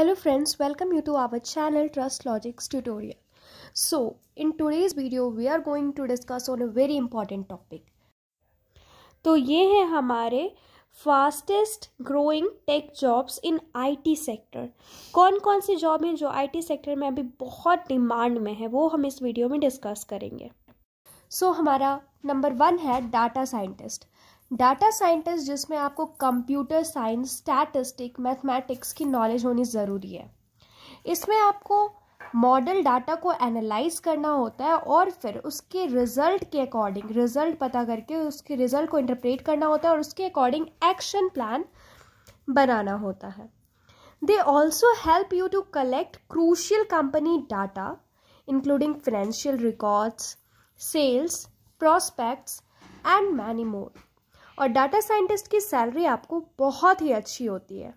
Hello friends, welcome you to our channel Trust Logics tutorial. So, in today's video we are going to discuss on a very important topic. तो ये हैं हमारे fastest growing tech jobs in IT sector कौन कौन सी job हैं जो IT sector में अभी बहुत डिमांड में है वो हम इस वीडियो में डिस्कस करेंगे सो so, हमारा नंबर वन है डाटा साइंटिस्ट डाटा साइंटिस्ट जिसमें आपको कंप्यूटर साइंस स्टैटिस्टिक मैथमेटिक्स की नॉलेज होनी ज़रूरी है इसमें आपको मॉडल डाटा को एनालाइज करना होता है और फिर उसके रिजल्ट के अकॉर्डिंग रिजल्ट पता करके उसके रिजल्ट को इंटरप्रेट करना होता है और उसके अकॉर्डिंग एक्शन प्लान बनाना होता है they also help you to collect crucial company data including financial records sales prospects and many more और डाटा साइंटिस्ट की सैलरी आपको बहुत ही अच्छी होती है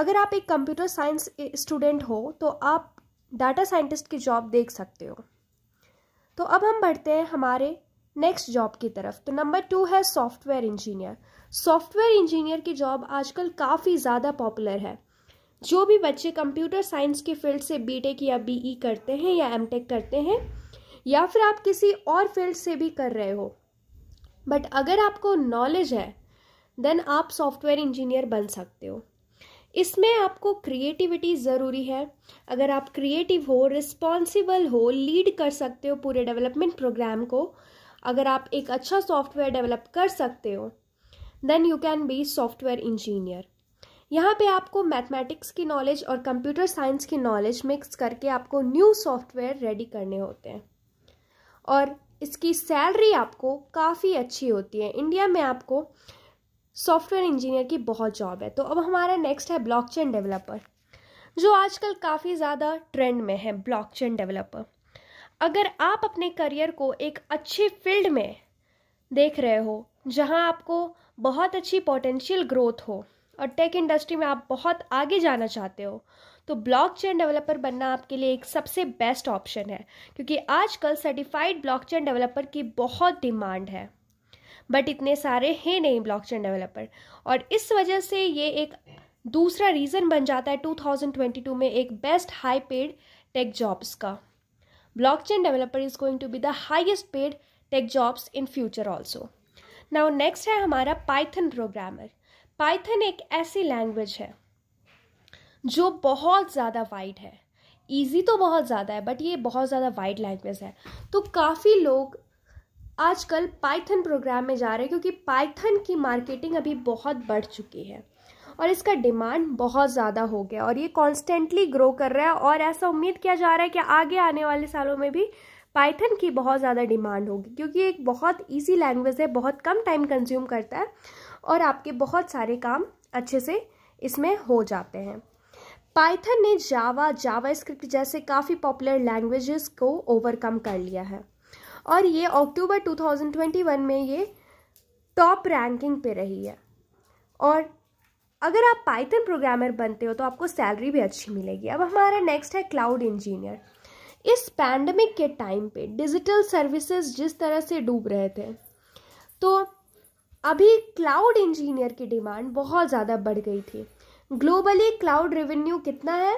अगर आप एक कंप्यूटर साइंस स्टूडेंट हो तो आप डाटा साइंटिस्ट की जॉब देख सकते हो तो अब हम बढ़ते हैं हमारे नेक्स्ट जॉब की तरफ तो नंबर टू है सॉफ्टवेयर इंजीनियर सॉफ्टवेयर इंजीनियर की जॉब आजकल काफ़ी ज़्यादा पॉपुलर है जो भी बच्चे कंप्यूटर साइंस के फील्ड से बीटेक या बीई e करते हैं या एमटेक करते हैं या फिर आप किसी और फील्ड से भी कर रहे हो बट अगर आपको नॉलेज है देन आप सॉफ्टवेयर इंजीनियर बन सकते हो इसमें आपको क्रिएटिविटी ज़रूरी है अगर आप क्रिएटिव हो रिस्पॉन्सिबल हो लीड कर सकते हो पूरे डेवलपमेंट प्रोग्राम को अगर आप एक अच्छा सॉफ्टवेयर डेवलप कर सकते हो then you can be software engineer यहाँ पे आपको मैथमेटिक्स की नॉलेज और कंप्यूटर साइंस की नॉलेज मिक्स करके आपको न्यू सॉफ्टवेयर रेडी करने होते हैं और इसकी सैलरी आपको काफ़ी अच्छी होती है इंडिया में आपको सॉफ्टवेयर इंजीनियर की बहुत जॉब है तो अब हमारा नेक्स्ट है ब्लॉकचेन डेवलपर जो आजकल काफ़ी ज़्यादा ट्रेंड में है ब्लॉकचेन डेवलपर अगर आप अपने करियर को एक अच्छे फील्ड में देख रहे हो जहां आपको बहुत अच्छी पोटेंशियल ग्रोथ हो और टेक इंडस्ट्री में आप बहुत आगे जाना चाहते हो तो ब्लॉकचेन डेवलपर बनना आपके लिए एक सबसे बेस्ट ऑप्शन है क्योंकि आजकल सर्टिफाइड ब्लॉकचेन डेवलपर की बहुत डिमांड है बट इतने सारे हैं नहीं ब्लॉकचेन डेवलपर और इस वजह से ये एक दूसरा रीज़न बन जाता है 2022 में एक best high paid tech jobs का blockchain developer is going to be the highest paid tech jobs in future also now next है हमारा पाइथन प्रोग्रामर पाइथन एक ऐसी लैंग्वेज है जो बहुत ज़्यादा वाइड है ईजी तो बहुत ज़्यादा है बट ये बहुत ज़्यादा वाइड लैंग्वेज है तो काफ़ी लोग आजकल पाइथन प्रोग्राम में जा रहे हैं क्योंकि पाइथन की मार्केटिंग अभी बहुत बढ़ चुकी है और इसका डिमांड बहुत ज़्यादा हो गया और ये कॉन्स्टेंटली ग्रो कर रहा है और ऐसा उम्मीद किया जा रहा है कि आगे आने वाले सालों में भी पाइथन की बहुत ज़्यादा डिमांड होगी क्योंकि एक बहुत ईजी लैंग्वेज है बहुत कम टाइम कंज्यूम करता है और आपके बहुत सारे काम अच्छे से इसमें हो जाते हैं पाइथन ने जावा जावा स्क्रिप्ट जैसे काफ़ी पॉपुलर लैंग्वेजेस को ओवरकम कर लिया है और ये अक्टूबर 2021 में ये टॉप रैंकिंग पे रही है और अगर आप पाइथन प्रोग्रामर बनते हो तो आपको सैलरी भी अच्छी मिलेगी अब हमारा नेक्स्ट है क्लाउड इंजीनियर इस पैंडमिक के टाइम पे डिजिटल सर्विसेज जिस तरह से डूब रहे थे तो अभी क्लाउड इंजीनियर की डिमांड बहुत ज़्यादा बढ़ गई थी ग्लोबली क्लाउड रेवेन्यू कितना है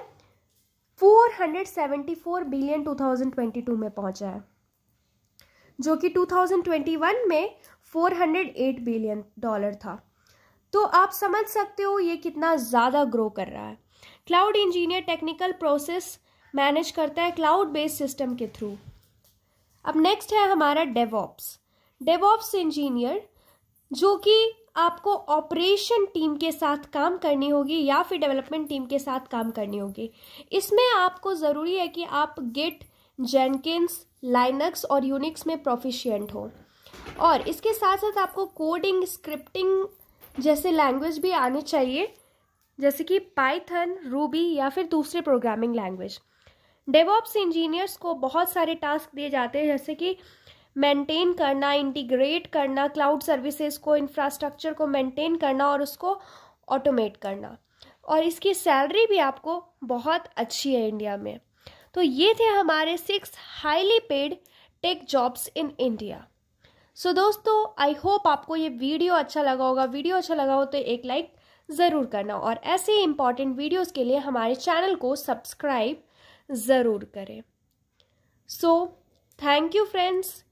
474 बिलियन 2022 में पहुंचा है जो कि 2021 में 408 बिलियन डॉलर था तो आप समझ सकते हो ये कितना ज़्यादा ग्रो कर रहा है cloud engineer technical process manage करता है क्लाउड बेस्ड सिस्टम के थ्रू अब नेक्स्ट है हमारा डेवॉप्स डेवॉप्स इंजीनियर जो कि आपको ऑपरेशन टीम के साथ काम करनी होगी या फिर डेवलपमेंट टीम के साथ काम करनी होगी इसमें आपको ज़रूरी है कि आप गिट जेनकिंस लाइनक्स और यूनिक्स में प्रोफिशियंट हो और इसके साथ साथ आपको कोडिंग स्क्रिप्टिंग जैसे लैंग्वेज भी आने चाहिए जैसे कि पाइथन रूबी या फिर दूसरे प्रोग्रामिंग लैंग्वेज डेवॉप्स इंजीनियर्स को बहुत सारे टास्क दिए जाते हैं जैसे कि मेंटेन करना इंटीग्रेट करना क्लाउड सर्विसेज को इंफ्रास्ट्रक्चर को मेंटेन करना और उसको ऑटोमेट करना और इसकी सैलरी भी आपको बहुत अच्छी है इंडिया में तो ये थे हमारे six highly paid tech jobs in India so दोस्तों आई होप आपको ये वीडियो अच्छा लगा होगा वीडियो अच्छा लगा हो तो एक लाइक ज़रूर करना और ऐसे ही इंपॉर्टेंट वीडियोज़ के लिए हमारे चैनल को सब्सक्राइब ज़रूर करें सो थैंक यू फ्रेंड्स